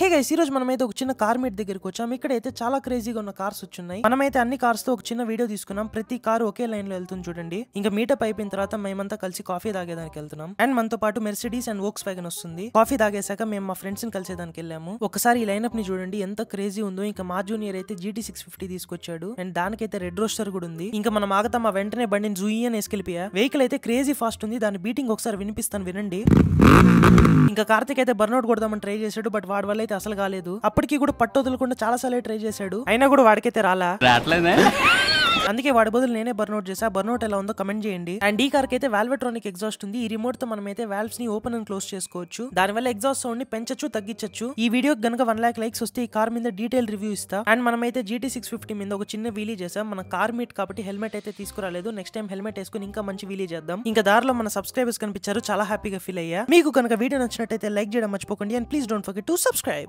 hey guys ఈ రోజు మనమైతే ఒక చిన్న కార్ మీట్ దగ్గరికి వచ్చాం ఇక్కడైతే చాలా క్రేజీగా ఉన్న కార్స్ వచ్చున్నాయి మనమైతే అన్ని కార్స్ తో ఒక చిన్న వీడియో తీసుకున్నాం ప్రతి కార్ ఒకే లైన్ లో వెళ్తుంది చూడండి ఇంకా మీటప్ అయిపోయిన తర్వాత మేమంతా కలిసి కాఫీ తాగేదానికి వెళ్తున్నాం అండ్ మనతో పాటు మెర్సిడీస్ అండ్ వోక్స్ వ్యాగన్ వస్తుంది కాఫీ తాగేశాక మేము మా ఫ్రెండ్స్ ని కలిసేదానికి వెళ్ళాము ఒకసారి ఈ లైన్అప్ ని చూడండి ఎంత క్రేజీ ఉందో ఇంకా మా జూనియర్ అయితే జీటీ సిక్స్ ఫిఫ్టీ తీసుకొచ్చాడు అండ్ దానికైతే రెడ్ రోస్టర్ కూడా ఉంది ఇంకా మనం ఆగతా మా వెంటనే బండిని జూయి అని వేసుకెళ్ళిపోయా వెహికల్ అయితే క్రేజీ ఫాస్ట్ ఉంది దాని బీటింగ్ ఒకసారి వినిపిస్తాను వినండి ఇంకా కార్తిక్ అయితే బర్న్అట్ కొడదామని ట్రై చేశాడు బట్ వాడి వల్ల అయితే అసలు కాలేదు అప్పటికి కూడా పట్టు వదలకుండా చాలా సార్లు ట్రై చేశాడు అయినా కూడా వాడికైతే రాలా రావట్లేదే అందుకే వాడి బదులు నేనే బర్నౌట్ చేసా బర్నౌట్ ఎలా ఉందో కమెంట్ చేయండి అండ్ ఈ కార్ అయితే వాల్వెట్రానిక్ ఎగ్జాస్ట్ ఉంది ఈ రిమోట్ తో అయితే వాల్వ్స్ ని ఓపెన్ అండ్ క్లోజ్ చేసుకోవచ్చు దానివల్ల ఎగ్జాస్ట్ సౌండ్ ని పెంచొచ్చు తగ్గించచ్చు ఈ వీడియో గనక వన్ లాక్ లైక్స్ వస్తే ఈ కార్ మీద డీటెయిల్ రివ్యూ ఇస్తా అండ్ మనమైతే జీటీ సిక్స్ ఫిఫ్టీ మీద ఒక చిన్న వీలీ చేసాం మన కార్ మీట్ కాబట్టి హెల్మెట్ అయితే తీసుకురాలేదు నెక్స్ట్ టైం హెల్మెట్ వేసుకుని ఇంకా మంచి వీలీ చేద్దాం ఇంకా దారిలో మన సబ్స్క్రైబర్స్ కనిపించారు చాలా హ్యాపీగా ఫీల్ అయ్యా మీకు కనుక వీడియో నచ్చినట్టయితే లైక్ చేయడం మర్చిపోకండి and please don't forget to subscribe